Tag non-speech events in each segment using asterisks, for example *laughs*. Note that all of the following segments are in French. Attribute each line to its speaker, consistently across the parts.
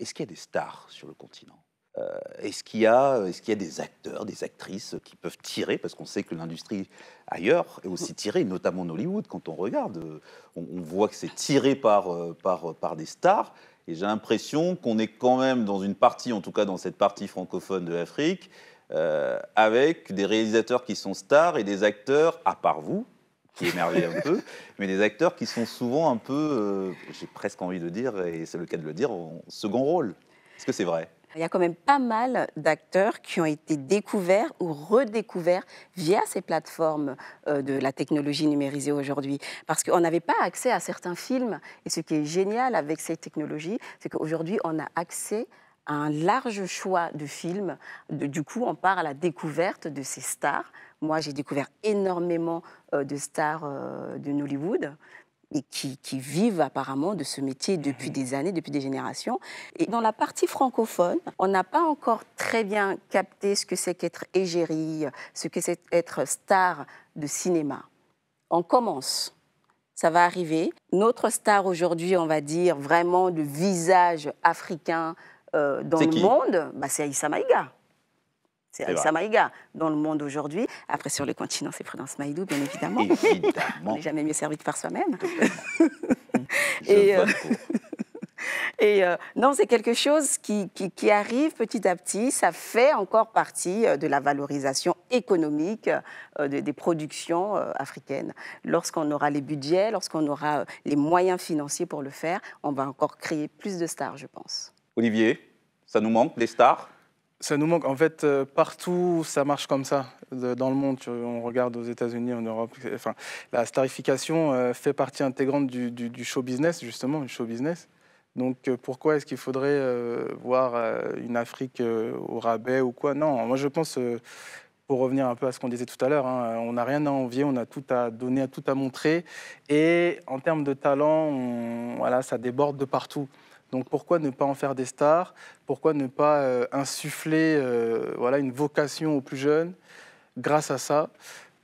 Speaker 1: Est-ce qu'il y a des stars sur le continent euh, euh, Est-ce qu'il y, a, des acteurs, des actrices qui peuvent tirer Parce qu'on sait que l'industrie ailleurs est aussi tirée, notamment en Hollywood. Quand on regarde, euh, on, voit que c'est tiré par, des stars. Et j'ai l'impression qu'on est quand même dans une partie, en tout cas dans cette partie francophone de l'Afrique, avec des réalisateurs qui sont stars et des acteurs, à part vous, qui un peu, mais des acteurs qui sont souvent un peu, euh, j'ai presque envie de dire, et c'est le cas de le dire, en second rôle. Est-ce que c'est vrai
Speaker 2: il y a quand même pas mal d'acteurs qui ont été découverts ou redécouverts via ces plateformes euh, de la technologie numérisée aujourd'hui. Parce qu'on n'avait pas accès à certains films. Et ce qui est génial avec ces technologies, c'est qu'aujourd'hui, on a accès un large choix de films. Du coup, on part à la découverte de ces stars. Moi, j'ai découvert énormément euh, de stars euh, de Nollywood et qui, vivent apparemment de ce métier depuis des années, depuis des générations. Et dans la partie francophone, on n'a pas encore très bien capté ce que c'est qu'être égérie, ce que c'est être star de cinéma. On commence, ça va arriver. Notre star aujourd'hui, on va dire vraiment de visage africain, euh, dans le monde, bah, c'est Aïssa Maïga. C'est Aïssa Maïga dans le monde aujourd'hui. Après, sur les continents, c'est Prudence Maïdou, bien évidemment. évidemment. *laughs* On n'est jamais mieux servi que par soi-même. *laughs* Et, euh, *laughs* Et euh, non, c'est quelque chose qui, arrive petit à petit. Ça fait encore partie de la valorisation économique des productions africaines. Lorsqu'on aura les budgets, lorsqu'on aura les moyens financiers pour le faire, on va encore créer plus de stars, je pense.
Speaker 1: Olivier, ça nous manque, les stars ça nous manque. En fait, euh, partout,
Speaker 3: ça marche comme ça dans le monde. On regarde aux États-Unis, en Europe. Enfin, la starification euh, fait partie intégrante du, show business, justement, du show business. Donc, euh, pourquoi est-ce qu'il faudrait voir une Afrique au rabais ou quoi Non, moi, je pense, pour revenir un peu à ce qu'on disait tout à l'heure, hein, on n'a rien à envier, on a tout à donner, tout à montrer. Et en termes de talent, voilà, ça déborde de partout. Donc pourquoi ne pas en faire des stars Pourquoi ne pas euh, insuffler euh, voilà, une vocation aux plus jeunes grâce à ça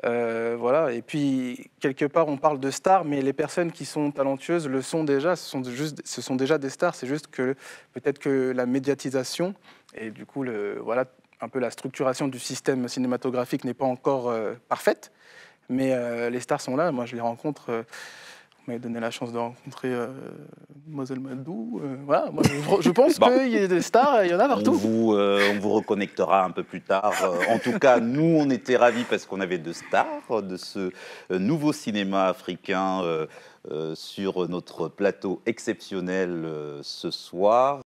Speaker 3: euh, voilà. Et puis, quelque part, on parle de stars, mais les personnes qui sont talentueuses le sont déjà, ce sont, juste, ce sont déjà des stars. C'est juste que peut-être que la médiatisation et du coup, le, voilà, un peu la structuration du système cinématographique n'est pas encore parfaite. Mais les stars sont là, moi je les rencontre m'avez donné la chance de rencontrer euh, Moselle Madou. Euh, voilà,
Speaker 1: je, pense *laughs* qu'il y a des stars, il y en a partout. vous, euh, on vous reconnectera un peu plus tard. Euh, en tout cas, nous, on était ravis parce qu'on avait deux stars de ce nouveau cinéma africain sur notre plateau exceptionnel ce soir.